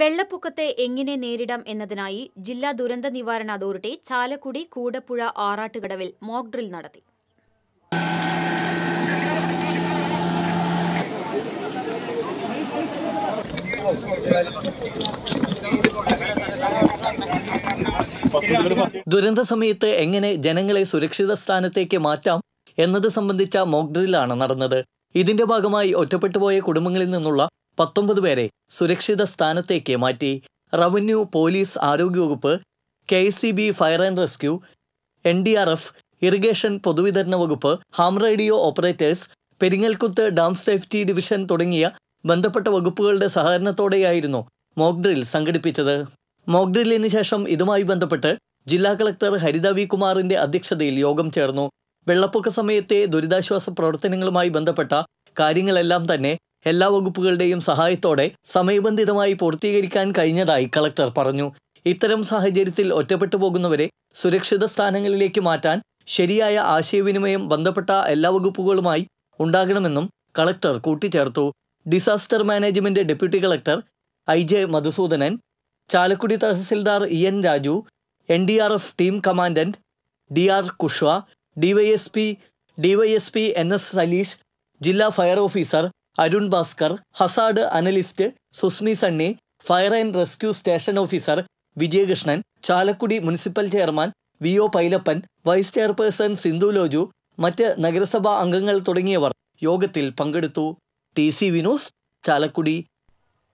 വെള്ളപ്പൊക്കത്തെ എങ്ങനെ നേരിടാം എന്നതിനായി ജില്ലാ ദുരന്ത നിവാരണ അതോറിറ്റി ചാലക്കുടി കൂടപ്പുഴ ആറാട്ടുകടവിൽ മോക്ക് ഡ്രിൽ നടത്തി ദുരന്ത സമയത്ത് എങ്ങനെ ജനങ്ങളെ സുരക്ഷിത സ്ഥാനത്തേക്ക് മാറ്റാം എന്നത് സംബന്ധിച്ച മോക്ക് നടന്നത് ഇതിന്റെ ഭാഗമായി ഒറ്റപ്പെട്ടുപോയ കുടുംബങ്ങളിൽ നിന്നുള്ള പത്തൊമ്പത് പേരെ സുരക്ഷിത സ്ഥാനത്തേക്ക് മാറ്റി റവന്യൂ പോലീസ് ആരോഗ്യവകുപ്പ് K C B fire and rescue N D R F irrigation പൊതുവിതരണ വകുപ്പ് ham radio operators Peringalkuthu dam safety division തുടങ്ങിയ ബന്ധപ്പെട്ട വകുപ്പുകളുടെ സഹകരണത്തോടെയായിരുന്നു മോക്ഡ്രിൽ സംഘടിപ്പിച്ചത് മോക്ഡ്രില്ലിന് ശേഷം ഇതുമായി ബന്ധപ്പെട്ട് ജില്ലാ കളക്ടർ ഹരിത വി കുമാറിന്റെ അധ്യക്ഷതയിൽ യോഗം ചേർന്നു വെള്ളപ്പൊക്ക സമയത്തെ ദുരിതാശ്വാസ പ്രവർത്തനങ്ങളുമായി ബന്ധപ്പെട്ട കാര്യങ്ങളെല്ലാം തന്നെ എല്ലാ വകുപ്പുകളുടെയും സഹായത്തോടെ സമയബന്ധിതമായി പൂർത്തീകരിക്കാൻ കഴിഞ്ഞതായി കളക്ടർ പറഞ്ഞു ഇത്തരം സാഹചര്യത്തിൽ ഒറ്റപ്പെട്ടു പോകുന്നവരെ സുരക്ഷിത സ്ഥാനങ്ങളിലേക്ക് മാറ്റാൻ ശരിയായ ആശയവിനിമയം ബന്ധപ്പെട്ട എല്ലാ വകുപ്പുകളുമായി ഉണ്ടാകണമെന്നും കളക്ടർ കൂട്ടിച്ചേർത്തു disaster management deputy collector I J Madhusoodanan Chalakudy തഹസിൽദാർ E N Raju N D R F team commandant D R Kushwa DYSP DYSP N S Saleesh ജില്ലാ fire officer Arun Bhaskar hazard analyst Susmi Sunny fire and rescue station officer Vijayakrishnan Chalakudy municipal chairman V O Pailappan vice chairperson Sindhu Loju മറ്റ് നഗരസഭാ അംഗങ്ങൾ തുടങ്ങിയവർ യോഗത്തിൽ പങ്കെടുത്തു T C വിനോസ് Chalakudy